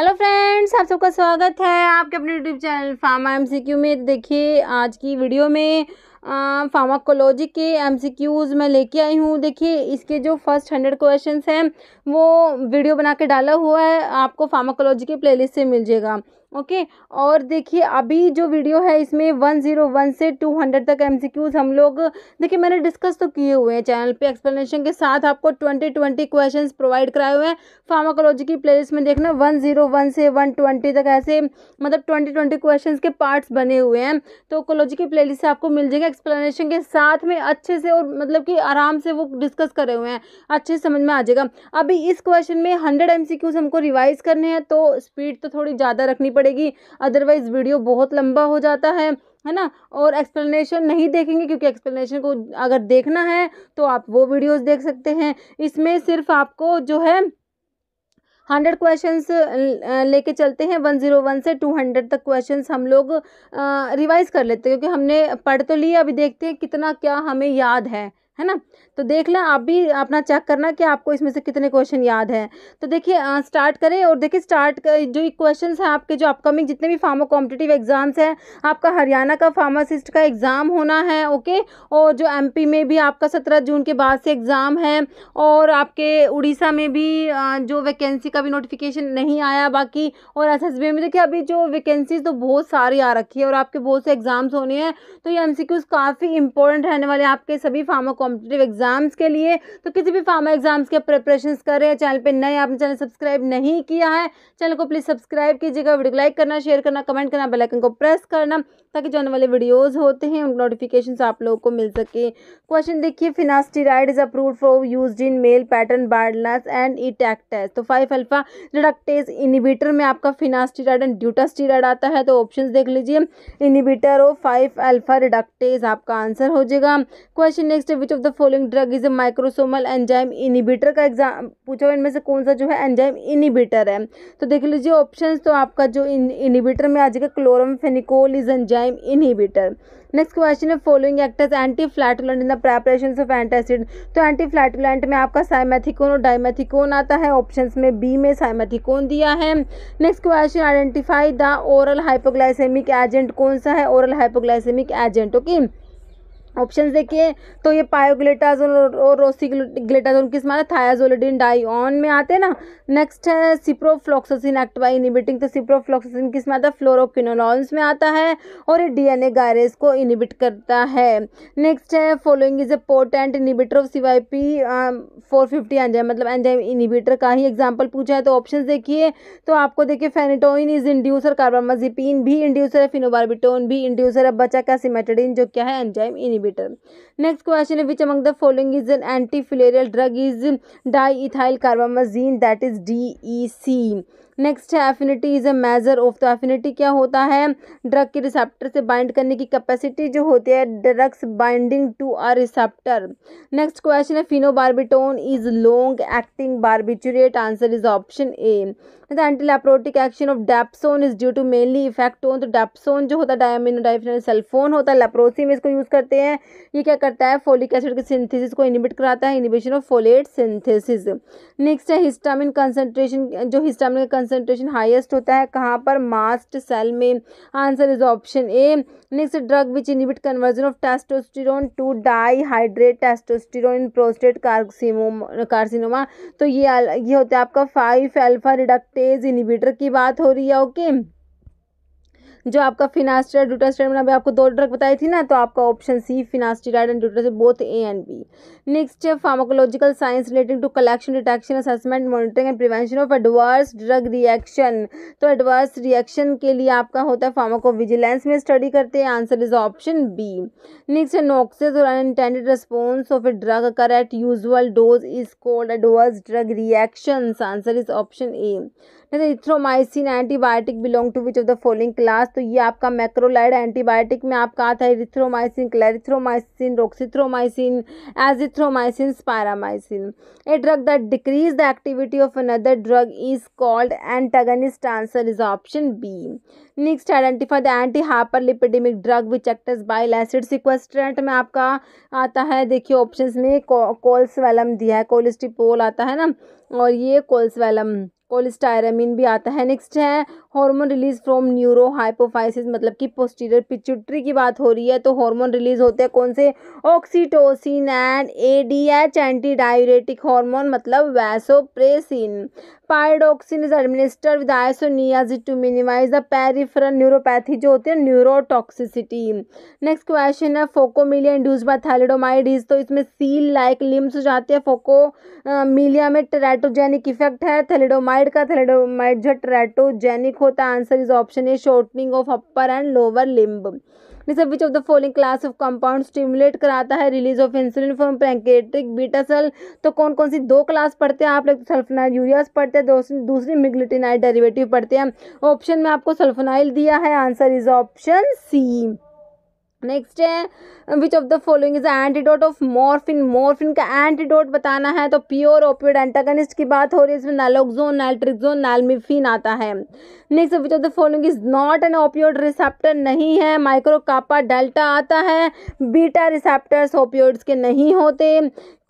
Hello friends आप सबका स्वागत है आपके अपने यूट्यूब चैनल फार्मा एमसीक्यू में देखिए आज की वीडियो में फार्माकोलॉजी के एमसीक्यूज़ मैं लेके आई हूँ देखिए इसके जो फर्स्ट हंड्रेड क्वेश्चंस हैं वो वीडियो बना के डाला हुआ है आपको फार्माकोलॉजी के प्लेलिस्ट से मिल जाएगा ओके और देखिए अभी जो वीडियो है इसमें वन ज़ीरो वन से टू हंड्रेड तक एमसीक्यूज़ हम लोग देखिए मैंने डिस्कस तो किए हुए हैं चैनल पे एक्सप्लेनेशन के साथ आपको ट्वेंटी ट्वेंटी क्वेश्चन प्रोवाइड कराए हुए हैं फार्माकोलॉजी की प्ले में देखना वन ज़ीरो वन से वन ट्वेंटी तक ऐसे मतलब ट्वेंटी ट्वेंटी क्वेश्चन के पार्ट्स बने हुए हैं तो कोलॉजी की से आपको मिल जाएगा एक्सप्लेनेशन के साथ में अच्छे से और मतलब कि आराम से वो डिस्कस करे हुए हैं अच्छे से समझ में आ जाएगा अभी इस क्वेश्चन में हंड्रेड एम हमको रिवाइज़ करने हैं तो स्पीड तो थोड़ी ज़्यादा रखनी पड़ेगी अदरवाइज़ वीडियो बहुत लंबा हो जाता है है ना और एक्सप्लेनेशन नहीं देखेंगे क्योंकि एक्सप्लेनेशन को अगर देखना है तो आप वो वीडियोस देख सकते हैं इसमें सिर्फ आपको जो है हंड्रेड क्वेश्चंस लेके चलते हैं वन जीरो वन से टू हंड्रेड तक क्वेश्चंस हम लोग रिवाइज कर लेते हैं क्योंकि हमने पढ़ तो लिए अभी देखते हैं कितना क्या हमें याद है है ना तो देख लें आप भी अपना चेक करना कि आपको इसमें से कितने क्वेश्चन याद हैं तो देखिए स्टार्ट करें और देखिए स्टार्ट कर, जो क्वेश्चन हैं आपके जो अपकमिंग जितने भी फार्मो कॉम्पिटेटिव एग्ज़ाम्स हैं आपका हरियाणा का फार्मासिस्ट का एग्ज़ाम होना है ओके और जो एमपी में भी आपका सत्रह जून के बाद से एग्ज़ाम है और आपके उड़ीसा में भी जो वैकेंसी का भी नोटिफिकेशन नहीं आया बाकी और एस में देखिए अभी जो वैकेंसीज तो बहुत सारी आ रखी है और आपके बहुत से एग्ज़ाम्स होने हैं तो ये एम काफ़ी इंपॉर्टेंट रहने वाले आपके सभी फार्मो कॉम्पिटेटिव एग्जाम्स के लिए तो किसी भी फार्मा एग्जाम्स के प्रिपरेशन कर रहे हैं चैनल पर नए आपने चैनल सब्सक्राइब नहीं किया है चैनल को प्लीज़ सब्सक्राइब कीजिएगा वीडियो को लाइक करना शेयर करना कमेंट करना बेलाइकन को प्रेस करना तक जो आने वाले वीडियोज़ होते हैं उन नोटिफिकेशन आप लोगों को मिल सके क्वेश्चन देखिए finasteride is approved for use in male pattern baldness and it acts as तो फाइव अल्फा रिडक्टेज इनिबीटर में आपका फिनास्टीराइड एंड ड्यूटास्टीराइड आता है तो ऑप्शन देख लीजिए इनिबीटर और फाइव अल्फा रिडक्टेज आपका आंसर हो जाएगा question next which of the following drug is a microsomal enzyme inhibitor का एग्जाम पूछा इनमें से कौन सा जो है एंजाइम इनिबीटर है तो देख लीजिए ऑप्शन तो आपका जो इनिबीटर में आ जाएगा chloramphenicol is enzyme enzyme inhibitor next question है following acts as anti flatulent in the preparation of antacid तो एंटी फ्लैटुलेंट में आपका साइमेथिकोन और डाइमेथिकोन आता है ऑप्शन में बी में साइमेथिकोन दिया है next question identify the oral hypoglycaemic agent कौन सा है oral hypoglycaemic agent okay okay? Option देखिए तो ये पायोग्लेटाजोन और रोसीग्लेटाजोन किस माना थायाजोलिडिन ऑन में आते हैं ना नेक्स्ट है सिप्रोफ्लोक्सोसिन एक्ट बाई इनिबिटिंग तो सिप्रोफ्लोक्सोसिन किस में आता है फ्लोरोक्विनोलॉन्स में आता है और ये डीएनए गायरेज को इनिबिट करता है नेक्स्ट है following is a potent inhibitor of C Y P four fifty enzyme मतलब एंजाइम इनिबिटर का ही एग्जाम्पल पूछा है तो ऑप्शन देखिए तो आपको देखिए फेनिटोइन इज इंड्यूसर कार्बामाजिपिन भी इंड्यूसर है फिनोबारबिटोन भी इंड्यूसर है बचा का जो क्या है enzyme inhibitor inhibitor. Next question which among the following is an antifilarial drug is diethyl carbamazine that is DEC. Next है affinity is a measure of तो एफिनिटी क्या होता है ड्रग के रिसेप्टर से बाइंड करने की कैपेसिटी जो होती है drugs binding to a receptor next question है phenobarbitone is long acting barbiturate answer is option A the antileprotic action of dapsone is due to mainly effect on तो dapsone जो होता है डायमिनो सेलफोन होता है लेप्रोसी में इसको use करते हैं ये क्या करता है फोलिक एसिड के सिंथेसिस को इनिबिट कराता है inhibition of folate synthesis next है हिस्टामिन कंसनट्रेशन जो हिस्टामिन का कंसनट्रेशन हाईएस्ट होता है कहाँ पर मास्ट सेल में answer is option A next drug which inhibit conversion of testosterone to dihydrotestosterone in prostate carcinoma तो ये ये होता है आपका फाइव एल्फा रिडक्टेज इनिबिटर की बात हो रही है ओके okay? जो आपका फिनास्ट्रा ड्यूटास्टेट मैंने आपको दो ड्रग बताई थी ना तो आपका option C finasteride and dutasteride both A and B next है pharmacological science relating to collection detection assessment monitoring and prevention of adverse drug reaction तो एडवर्स रिएक्शन के लिए आपका होता है फार्माको विजिलेंस में स्टडी करते हैं answer is option B next noxious और unintended response of a drug occur at usual dose is called adverse drug reaction answer is option A erythromycin antibiotic belong to which of the following class तो ये आपका macrolide antibiotic में आपका आता है erythromycin clarithromycin roxithromycin azithromycin spiramycin a drug that decrease the activity of another drug is called antagonist answer is option B next identify the antihyperlipidaemic drug which acts as bile acid sequestrant में आपका आता है देखिए options में कोल्सवेलम दिया है कोलिस्टिपोल आता है ना और ये कोल्सवेलम कोलिस्टायरमिन भी आता है नेक्स्ट है hormone release from neurohypophysis मतलब कि पोस्टीरियर पिचुट्री की बात हो रही है तो हार्मोन रिलीज होते हैं कौन से oxytocin and ADH antidiuretic hormone मतलब vasopressin pyridoxine is administer with isoniazid to minimise the peripheral neuropathy जो होती है न्यूरोटॉक्सिसिटी नेक्स्ट क्वेश्चन है फोकोमिलिया इंड्यूस बाय थैलेडोमाइडीज तो इसमें सील लाइक लिम्स हो जाते हैं फोकोमिलिया uh, में टेराटोजेनिक इफेक्ट है थैलिडोमाइड का थैलिडोमाइड जो टेराटोजेनिक होता है answer is option A shortening of upper and lower limb सब which of the following class of compound stimulate कराता है release of insulin from pancreatic beta cell तो कौन कौन सी दो क्लास पढ़ते हैं आप लोग सल्फनाइल यूरियाज पढ़ते हैं दूसरी दूसरी मिग्लिटिनाइड डेरिवेटिव पढ़ते हैं ऑप्शन में आपको सल्फनाइल दिया है answer is option C next है which of the following is antidote of morphine morphine का एंटीडोट बताना है तो प्योर ओपियोड एंटागनिस्ट की बात हो रही है इसमें नालोक्जोन नाइट्रिक्जोन नैलमिफिन आता है next which of the following is not an opioid receptor नहीं है माइक्रोकापा डेल्टा आता है बीटा रिसेप्टर्स ओपियोड्स के नहीं होते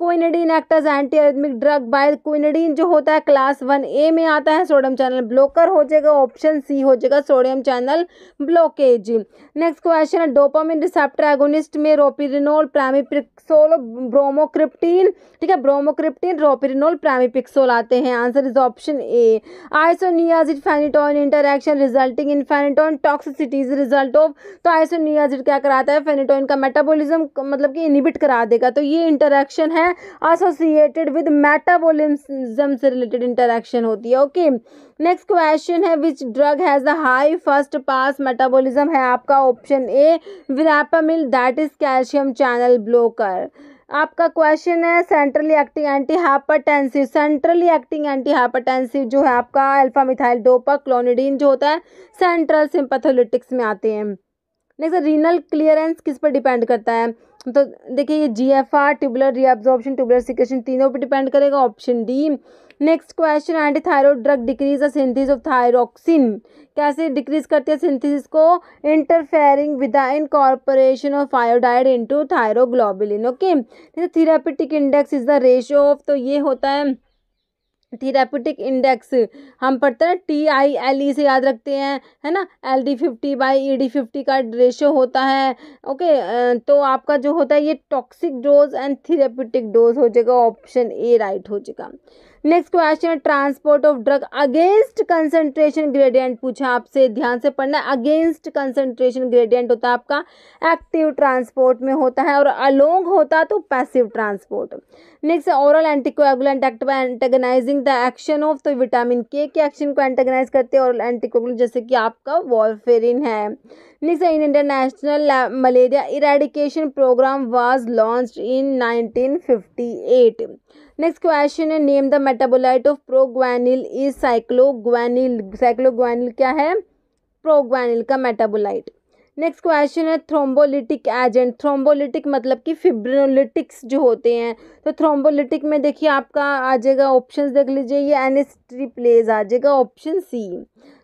quinidine act as antiarrhythmic drug by quinidine जो होता है क्लास वन ए में आता है सोडियम चैनल ब्लॉकर हो जाएगा ऑप्शन सी हो जाएगा sodium channel blockage next question है डोपामिन रिसेप्टर एगोनिस्ट में रोपिरिनोल प्रामीपिक्सोल ब्रोमोक्रिप्टीन ठीक है ब्रोमोक्रिप्टीन रोपिरिनोल प्रामीपिक्सोल आते हैं answer is option A isoniazid phenytoin interaction resulting in phenytoin toxicities result of तो आइसोनियाजिड क्या कराता है फेनिटोन का मेटाबोलिज्म मतलब कि इनिबिट करा देगा तो ये इंटरेक्शन है है एसोसिएटेड विद मेटाबोलिज्म से रिलेटेड इंटरेक्शन होती है ओके नेक्स्ट क्वेश्चन है which drug has a high first pass metabolism है आपका option A verapamil that is calcium channel blocker आपका क्वेश्चन है centrally acting antihypertensive centrally acting antihypertensive जो है आपका अल्फा मिथाइल डोपा क्लोनिडीन जो होता है सेंट्रल सिंपथोलिटिक्स में आते हैं नेक्स्ट रीनल क्लियरेंस किस पर डिपेंड करता है तो देखिए ये G F R tubular reabsorption tubular secretion तीनों पे डिपेंड करेगा option D next question antithyroid drug decrease the synthesis of thyroxine कैसे डिक्रीज करती है सिंथेसिस को interfering with the incorporation of iodide into thyroglobulin okay therapeutic index is the ratio of तो ये होता है थीरापूटिक इंडेक्स हम पढ़ते हैं टी आई एल ई से याद रखते हैं है ना L D fifty by E D fifty का रेशियो होता है ओके तो आपका जो होता है ये toxic dose and therapeutic dose हो जाएगा ऑप्शन ए राइट हो जाएगा next question transport of drug against concentration gradient पूछा आपसे ध्यान से पढ़ना अगेंस्ट कंसंट्रेशन ग्रेडियंट होता है आपका एक्टिव ट्रांसपोर्ट में होता है और अलोंग होता तो passive transport next oral anticoagulant act by antagonising the action of तो विटामिन के के एक्शन को एंटेगनाइज करते हैं ओरल एंटीकोएगुलेंट जैसे कि आपका वॉलफेरिन है next international malaria eradication programme was launch in 1958 next question है name the metabolite of proguanil is cycloguanil cycloguanil क्या है प्रोग्वानिल का मेटाबोलाइट नेक्स्ट क्वेश्चन है थ्रोम्बोलिटिक एजेंट थ्रोम्बोलिटिक मतलब कि फिब्रोलिटिक्स जो होते हैं तो थ्रोम्बोलिटिक में देखिए आपका आ जाएगा ऑप्शन देख लीजिए ये एनिस्ट्री प्लेज आ जाएगा ऑप्शन सी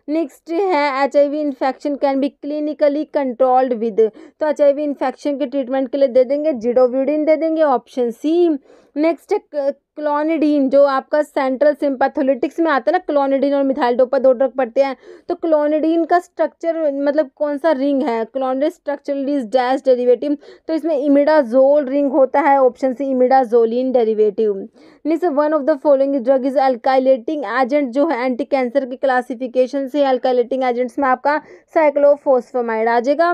नेक्स्ट है H I V infection can be clinically controlled with तो एच आई वी इन्फेक्शन के ट्रीटमेंट के लिए दे देंगे जिडोविडिन दे देंगे ऑप्शन सी नेक्स्ट क्लोनिडीन जो आपका सेंट्रल सिंपैथोलिटिक्स में आता है ना क्लोनिडीन और डोपा दो ड्रग पड़ते हैं तो क्लोनिडीन का स्ट्रक्चर मतलब कौन सा रिंग है clonidine structure is dash derivative तो इसमें इमिडाजोल रिंग होता है option C imidazoline derivative means one of the following drug is alkylating agent जो है एंटी कैंसर के क्लासिफिकेशन से अल्काइलेटिंग एजेंट्स में आपका साइक्लोफोस्फोमाइड आ जाएगा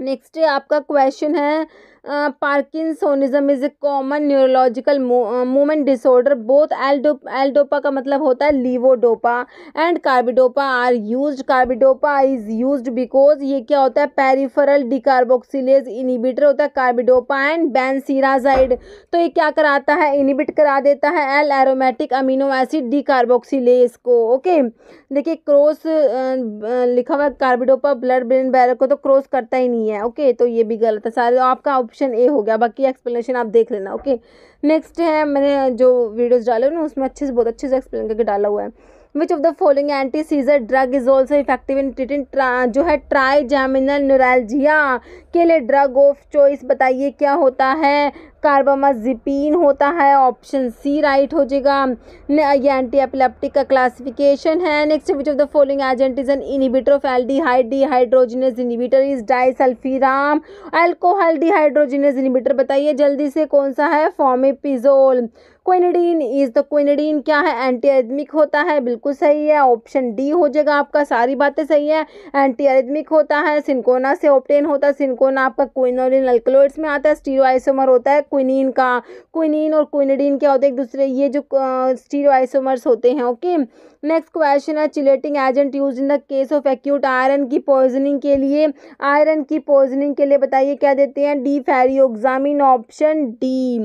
नेक्स्ट आपका क्वेश्चन है parkinsonism is a common neurological movement disorder both एल्डो एल्डोपा का मतलब होता है levodopa and carbidopa are use carbidopa is use because ये क्या होता है पेरिफेरल डिकार्बोक्सिलेज इनिबिटर होता है कार्बिडोपा एंड बैनसीराजाइड तो ये क्या कराता है इनिबिट करा देता है L aromatic amino acid decarboxylase को ओके देखिए क्रॉस लिखा हुआ कार्बिडोपा ब्लड ब्रेन बैरक को तो क्रॉस करता ही नहीं है ओके तो ये भी गलत है सारे आपका ऑप्शन ए हो गया बाकी एक्सप्लेनेशन आप देख लेना ओके नेक्स्ट है मैंने जो वीडियोज़ डाले हुए उसमें अच्छे से बहुत अच्छे से एक्सप्लेन करके डाला हुआ है which of the following antiseizure drug is also effective in treating जो है ट्राइजामिनल न्यूरलजिया के लिए ड्रग ऑफ चॉइस बताइए क्या होता है कार्बामाजिपिन होता है ऑप्शन सी राइट हो जाएगा ये एंटी एपिलेप्टिक का क्लासिफिकेशन है next which of the following agent is an inhibitor of aldehyde dehydrogenase inhibitor is disulfiram alcohol dehydrogenase inhibitor बताइए जल्दी से कौन सा है fomepizole quinidine is the quinidine क्या है एंटी होता है बिल्कुल सही है ऑप्शन डी हो जाएगा आपका सारी बातें सही है एंटी एरिथमिक होता है सिंकोना से ऑप्टेन होता है सिंकोना आपका क्विनोलिन अल्कलोइड्स में आता है स्टीरोसोमर होता है क्विनिन का क्विनिन और क्विनिडीन क्या होता है एक दूसरे ये जो स्टीरोसोमर्स होते हैं ओके नेक्स्ट क्वेश्चन है chelating agent use in the case of acute iron की पॉइजनिंग के लिए आयरन की पॉइजनिंग के लिए बताइए क्या देते हैं desferrioxamine option D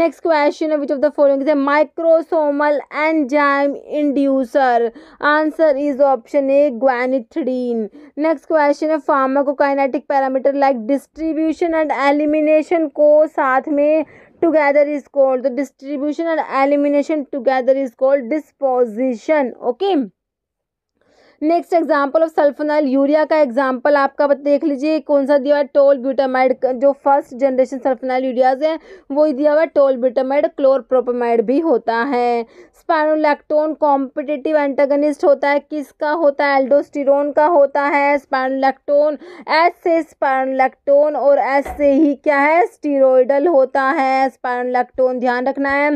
next question है which of the following microsomal enzyme inducer answer is option A guanethidine next question है pharmacokinetic parameter like distribution and elimination को साथ में together is called the distribution and elimination together is called disposition okay next example of sulphonylurea का example आपका देख लीजिए कौन सा दिया हुआ है टोल ब्यूटामाइड जो फर्स्ट जनरेशन सल्फोनाइल यूरियाज हैं वो ही दिया हुआ है टोल ब्यूटामाइड क्लोरप्रोपामाइड भी होता है स्पैनोलैक्टोन कॉम्पिटेटिव एंटागनिस्ट होता है किसका होता है एल्डोस्टिरोन का होता है स्पैनोलैक्टोन एस से स्पैनोलैक्टोन और एस से ही क्या है स्टीरोडल होता है स्पायरोलैक्टोन ध्यान रखना है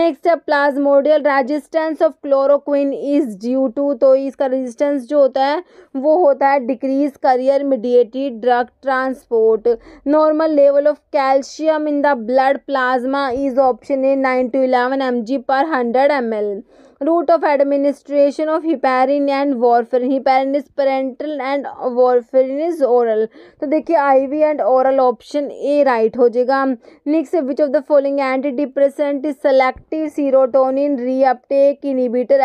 नेक्स्ट है plasmodial resistance of chloroquine is due to तो इसका रेजिस्टेंस जो होता है वो होता है decrease carrier mediated drug transport normal level of calcium in the blood plasma is option A nine to eleven M per hundred M route of administration of heparin and warfarin heparin is parenteral and warfarin is oral तो देखिए I V and oral option A right हो जाएगा next which of the following antidepressant is selective serotonin reuptake inhibitor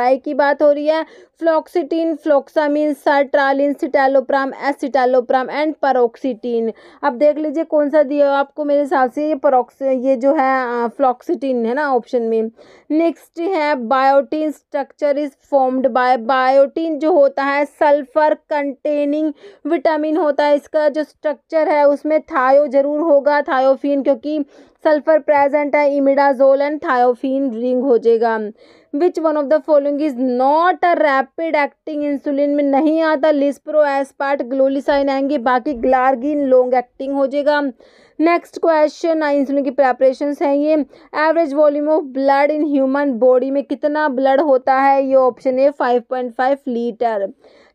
आई की बात हो रही है फ्लॉक्सिटीन फ्लोक्सामिन सर्ट्रालिन सिटेलोप्राम एसिटेलोप्राम एंड परोक्सीटीन अब देख लीजिए कौन सा दिया आपको मेरे हिसाब से ये परोक्स ये जो है फ्लॉक्सिटीन है ना ऑप्शन में नेक्स्ट है biotin structure is formed by biotin जो होता है सल्फर कंटेनिंग विटामिन होता है इसका जो स्ट्रक्चर है उसमें थायो जरूर होगा थायोफिन क्योंकि सल्फर प्रेजेंट है इमिडाजोल एंड थायोफिन रिंग हो जाएगा which one of the following is not a rapid acting insulin में नहीं आता लिस्प्रो एसपार्ट ग्लोलिसाइन आएंगे बाकी ग्लार्गिन लॉन्ग एक्टिंग हो जाएगा नेक्स्ट क्वेश्चन इंसुलिन की प्रेपरेशन है ये average volume of blood in human body में कितना ब्लड होता है ये ऑप्शन है फाइव पॉइंट फाइव लीटर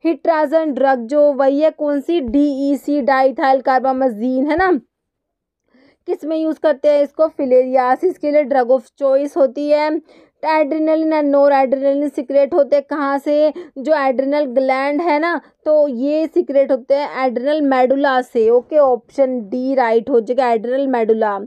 हिट्राजन ड्रग जो वही है कौन सी डी ई सी डाइथाइल कार्बामजीन है ना किस में यूज़ करते हैं इसको फिलेरियासिस के लिए ड्रग ऑफ चॉइस होती है adrenaline and noradrenaline secrete होते कहाँ से जो एड्रिनल ग्लैंड है ना तो ये सीक्रेट होते हैं एड्रनल मेडुला से ओके ऑप्शन डी राइट हो जाएगा adrenal medulla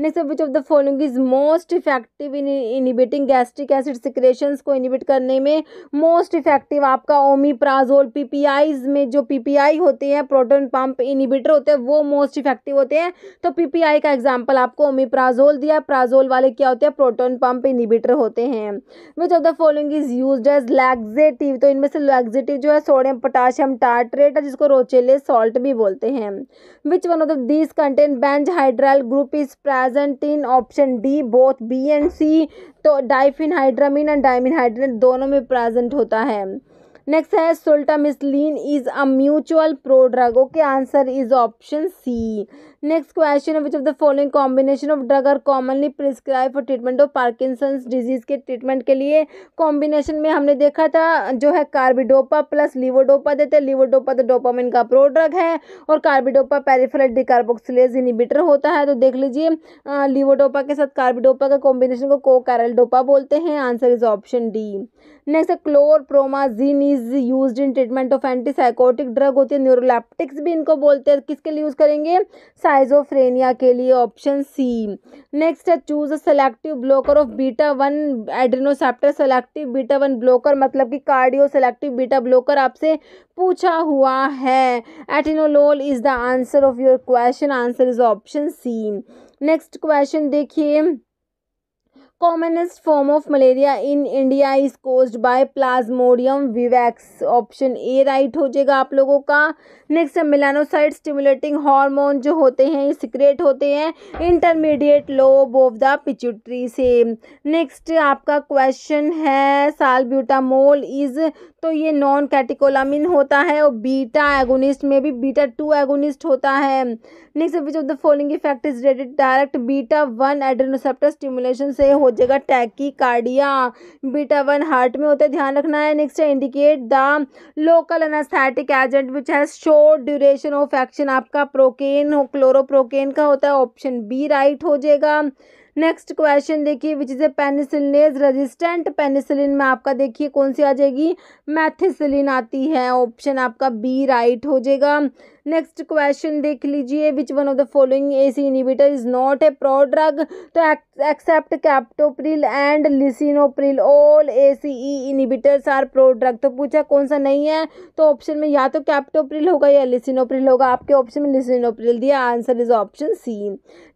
next which of the following is most effective in inhibiting gastric acid secretions को इनिबिट करने में मोस्ट इफेक्टिव आपका ओमीप्राजोल पीपीआईज में जो पीपीआई होते हैं प्रोटोन पंप इनिबिटर होते हैं वो मोस्ट इफेक्टिव होते हैं तो पीपीआई का एग्जाम्पल आपको ओमीप्राजोल दिया प्राजोल वाले क्या होते हैं प्रोटोन पंप इनिबिटर होते हैं which of the following is use as laxative तो इनमें से लैगजेटिव जो है सोडियम पोटाशियम कैल्शियम टार्ट्रेट जिसको रोचेले सॉल्ट भी बोलते हैं which one of these contain benzhydryl group is present in option D both B and C तो diphenhydramine and dimenhydrinate दोनों में प्रेजेंट होता है नेक्स्ट है sultamicillin is a mutual prodrug okay answer is option C next question है which of the following combination of drug are commonly prescribe for treatment of Parkinson's disease के treatment के लिए combination में हमने देखा था जो है कार्बिडोपा प्लस लिवोडोपा देते हैं लिवोडोपा तो डोपामिन का प्रो ड्रग है और कार्बिडोपा पेरिफेरल डिकार्बोक्सिलेज इनिबिटर होता है तो देख लीजिए लिवोडोपा के साथ कार्बिडोपा का कॉम्बिनेशन को को बोलते हैं answer is option D next है chlorpromazine is use in treatment of antipsychotic drug होती है न्यूरोलैप्टिक्स भी इनको बोलते हैं किसके लिए यूज़ करेंगे स्काइजोफ्रेनिया के लिए ऑप्शन सी नेक्स्ट है choose a selective blocker of beta one adrenoceptor selective beta one blocker मतलब कि कार्डियो सेलेक्टिव बीटा ब्लॉकर आपसे पूछा हुआ है atenolol is the answer of your question answer is option C next question देखिए commonest form of malaria in India is caused by plasmodium vivax option A right हो जाएगा आप लोगों का नेक्स्ट है मिलानोसाइड स्टिमुलेटिंग हार्मोन जो होते हैं ये सिक्रेट होते हैं intermediate lobe of the pituitary से नेक्स्ट आपका क्वेश्चन है सालब्यूटामोल इज तो ये नॉन कैटिकोलामिन होता है और बीटा एगोनिस्ट में भी बीटा टू एगोनिस्ट होता है next which of the following effect is related direct beta one adrenoceptor stimulation से हो हो जाएगा टैकिकार्डिया बीटा वन हार्ट में होता है ध्यान रखना है नेक्स्ट है indicate the local anaesthetic agent which has short duration of action आपका प्रोकेन हो क्लोरोप्रोकेन का होता है ऑप्शन बी राइट हो जाएगा नेक्स्ट क्वेश्चन देखिए which is a penicillinase resistant penicillin में आपका देखिए कौन सी आ जाएगी मैथिसिलिन आती है ऑप्शन आपका बी राइट हो जाएगा नेक्स्ट क्वेश्चन देख लीजिए which one of the following C inhibitor is not a prodrug तो except captopril and lisinopril all E inhibitors are prodrug तो पूछा कौन सा नहीं है तो ऑप्शन में या तो कैप्टोप्रिल होगा या लिसिनोप्रिल होगा आपके ऑप्शन में लिसिनोप्रिल दिया answer is option C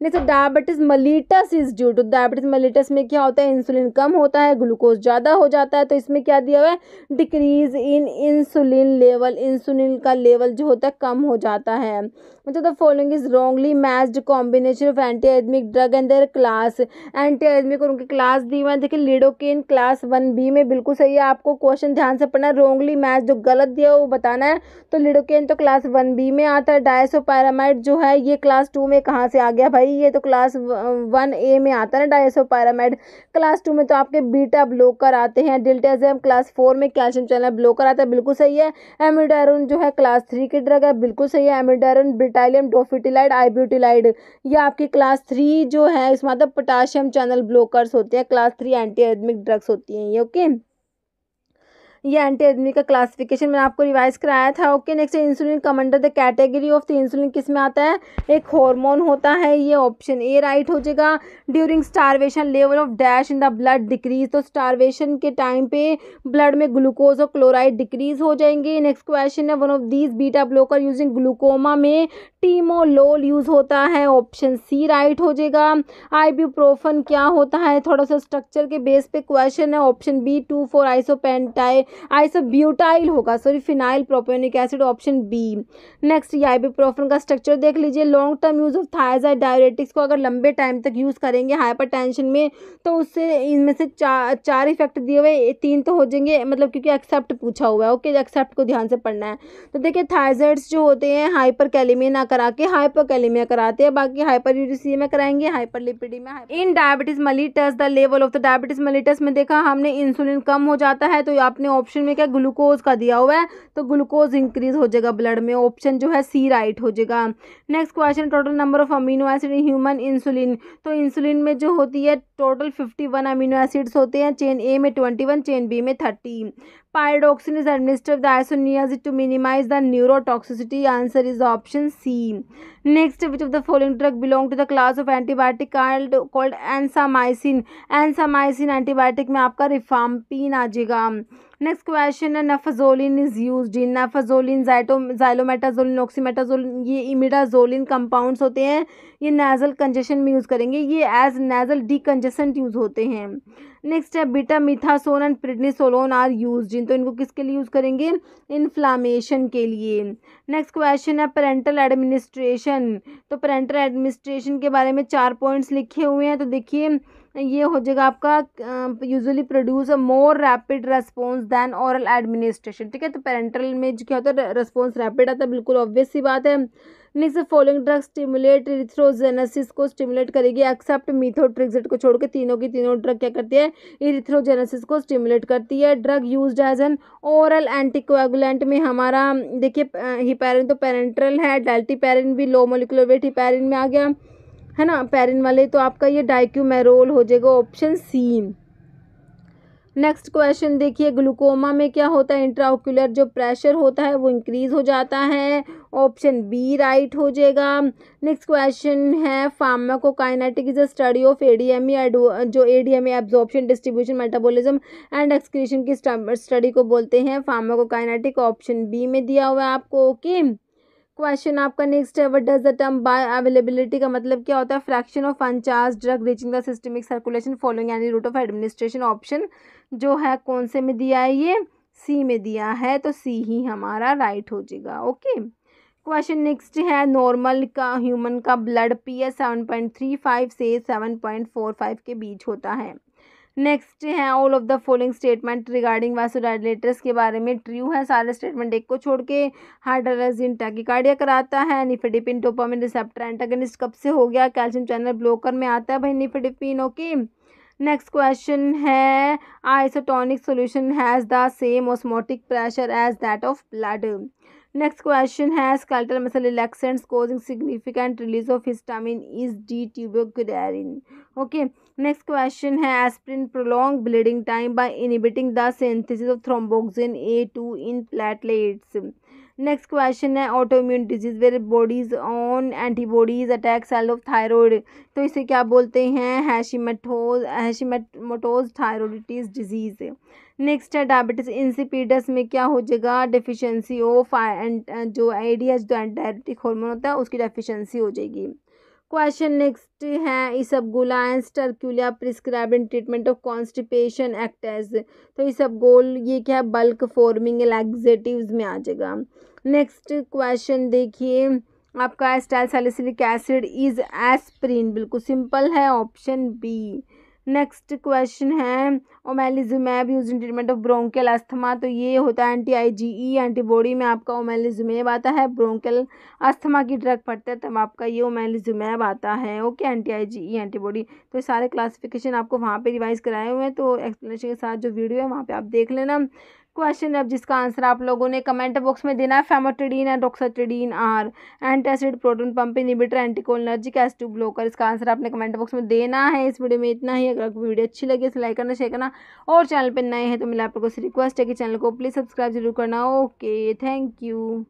next diabetes mellitus is due to diabetes mellitus में क्या होता है इंसुलिन कम होता है ग्लूकोज ज़्यादा हो जाता है तो इसमें क्या दिया हुआ है decrease in insulin level insulin का लेवल जो होता है कम हो जाता है मतलब the following is wrongly matched combination of anti arrhythmic drug and their class anti arrhythmic और उनकी क्लास दी हुआ है देखिए लिडोकेन क्लास वन बी में बिल्कुल सही है आपको क्वेश्चन ध्यान से पढ़ना रॉन्गली मैच जो गलत दिया वो बताना है तो लिडोकेन तो क्लास वन बी में आता है डायसोपायरामाइड जो है ये क्लास टू में कहाँ से आ गया भाई ये तो क्लास वन ए में आता है ना डायसोपायरामाइड क्लास टू में तो आपके बीटा ब्लोकर आते हैं डिल्टाजेम क्लास फोर में कैल्शियम चैनल ब्लोकर आता है बिल्कुल सही है एमिडारून जो है क्लास थ्री की ड्रग है बिल्कुल सही है एमिडरन ब्रिटालियम डोफिटिलाइड आईब्यूटिलाइड ये आपके क्लास थ्री जो है इसमें मतलब पोटाशियम चैनल ब्लॉकर्स होते हैं class three anti arrhythmic drugs होती हैं ये ओके यह एंटी एडमी का क्लासिफिकेशन मैंने आपको रिवाइज कराया था okay next insulin come under the category of the insulin किस में आता है एक हॉर्मोन होता है ये ऑप्शन ए राइट हो जाएगा during starvation level of dash in the blood decrease तो स्टारवेशन के टाइम पे ब्लड में ग्लूकोज और क्लोराइड डिक्रीज हो जाएंगे नेक्स्ट क्वेश्चन है one of these beta blocker using glaucoma में टीमोलोल यूज होता है ऑप्शन सी राइट हो जाएगा आई क्या होता है थोड़ा सा स्ट्रक्चर के बेस पे क्वेश्चन है option B two four isopentyl isobutyl होगा sorry phenyl propanoic acid option B next ये आइबीप्रोफेन का स्ट्रक्चर देख लीजिए long term use of thiazide diuretics को अगर लंबे टाइम तक यूज़ करेंगे हाइपरटेंशन में तो उससे इनमें से चार चार इफेक्ट दिए हुए तीन तो हो जाएंगे मतलब क्योंकि एक्सेप्ट पूछा हुआ है ओके एक्सेप्ट को ध्यान से पढ़ना है तो देखिए थायजाइड्स जो होते हैं हाइपर कैलेमिया ना करा के हाइपोकैलेमिया कराते हैं बाकी हाइपर में कराएंगे हाइपर में in diabetes mellitus the level of the diabetes mellitus में देखा हमने इंसुलिन कम हो जाता है तो आपने ऑप्शन में क्या ग्लूकोज का दिया हुआ है तो ग्लूकोज इंक्रीज हो जाएगा ब्लड में ऑप्शन जो है सी राइट हो जाएगा next question total number of amino acid in human insulin तो इंसुलिन में जो होती है total fifty one amino acids होते हैं चेन ए में ट्वेंटी वन चेन बी में thirty pyridoxine is administered isoniazid to minimise the neurotoxicity answer is option C next which of the following drug belong to the class of antibiotic called called ansamycin ansamycin antibiotic में आपका रिफाम्पिन आ जाएगा next question है नफाजोलिन is use इन नफाजोलिन जाइलोमेटाजोलिन ऑक्सीमेटाजोलिन ये इमिडाजोलिन compounds होते हैं ये nasal congestion में use करेंगे ये एज नेजल डिकंजेसेंट यूज़ होते हैं नेक्स्ट है betamethasone and prednisolone are use in तो इनको किसके लिए यूज़ करेंगे इन्फ्लामेशन के लिए नेक्स्ट क्वेश्चन है पेरेंटल एडमिनिस्ट्रेशन तो पेरेंटल एडमिनिस्ट्रेशन के बारे में चार पॉइंट्स लिखे हुए हैं तो देखिए ये हो जाएगा आपका usually produce a more rapid response than oral administration ठीक है तो पेरेंटल में क्या होता है रेस्पॉन्स रैपिड आता है बिल्कुल ऑब्वियस सी बात है next following drug stimulate erythrogenesis को स्टिमुलेट करेगी एक्सेप्ट मीथोट्रिक्सिट को छोड़ के तीनों की तीनों ड्रग क्या करती है इरिथ्रोजेनेसिस को स्टिमुलेट करती है drug use as an oral anticoagulant में हमारा देखिए हिपेरिन तो पेरेंट्रल है डेल्टी पेरिन भी लो मोलिकुलर वेट हिपेरिन में आ गया है ना पेरिन वाले तो आपका ये डाइक्यूमेरोल हो जाएगा ऑप्शन सी नेक्स्ट क्वेश्चन देखिए ग्लूकोमा में क्या होता है इंट्राओक्यूलर जो प्रेशर होता है वो इंक्रीज हो जाता है ऑप्शन बी राइट हो जाएगा नेक्स्ट क्वेश्चन है pharmacokinetic is a study of ADME जो ADME absorption distribution metabolism and excretion की स्टडी को बोलते हैं फार्माकोकाइनेटिक ऑप्शन बी में दिया हुआ है आपको ओके okay? क्वेश्चन आपका नेक्स्ट है what does the term bioavailability का मतलब क्या होता है fraction of unchanged drug reaching the systemic circulation following यानी रूट ऑफ एडमिनिस्ट्रेशन ऑप्शन जो है कौन से में दिया है ये सी में दिया है तो सी ही हमारा राइट हो जाएगा ओके क्वेश्चन नेक्स्ट है नॉर्मल का ह्यूमन का blood P S seven point three five से सेवन पॉइंट फोर फाइव के बीच होता है नेक्स्ट है all of the following statement regarding vasodilators के बारे में ट्रू है सारे स्टेटमेंट एक को छोड़ के हार्ट एलर्जिन टैकिकार्डिया कराता है निफेडिपिन डोपामिन रिसेप्टर एंटागनिस्ट कब से हो गया कैल्शियम चैनल ब्लॉकर में आता है भाई निफेडिपिन ओके नेक्स्ट क्वेश्चन है isotonic solution has the same osmotic pressure as that of blood next question है skeletal muscle relaxants causing significant release of histamine is D tubocurarine okay next question है aspirin prolong bleeding time by inhibiting the synthesis of thromboxane A two in platelets next question है autoimmune disease where bodies on antibodies attack cell of thyroid तो इसे क्या बोलते हैं हैशीमेटोज Hashimoto's thyroiditis disease next है diabetes insipidus में क्या हो जाएगा डिफिशेंसी ऑफ जो आई डी एच जो एंटीबायोटिक हॉर्मोन होता है उसकी डेफिशिएंसी हो जाएगी क्वेश्चन नेक्स्ट है ispaghula and sterculia prescribe in treatment of constipation act as तो गोल ये क्या है बल्क फॉर्मिंग एलेक्जेटिव में आ जाएगा नेक्स्ट क्वेश्चन देखिए आपका acetyl salicylic acid is aspirin बिल्कुल सिंपल है ऑप्शन बी नेक्स्ट क्वेश्चन है omalizumab use in treatment of bronchial asthma तो ये होता है anti I G E antibody में आपका ओमेलिजुमैब आता है ब्रोंकल अस्थमा की ड्रग पड़ता है तब आपका ये ओमेलिजुमैब आता है okay anti I G E antibody तो सारे क्लासिफिकेशन आपको वहाँ पर रिवाइज कराए हुए हैं तो एक्सप्लेनेशन के साथ जो वीडियो है वहाँ पर आप देख लेना क्वेश्चन अब जिसका आंसर आप लोगों ने कमेंट बॉक्स में देना है famotidine and roxatidine are antacid proton pump inhibitor anticholinergic H two blocker इसका आंसर आपने कमेंट बॉक्स में देना है इस वीडियो में इतना ही अगर आपको वीडियो अच्छी लगी इसे लाइक करना शेयर करना और चैनल पर नए हैं तो मेरे आप लोगों से रिक्वेस्ट है कि चैनल को प्लीज़ सब्सक्राइब जरूर करना ओके थैंक यू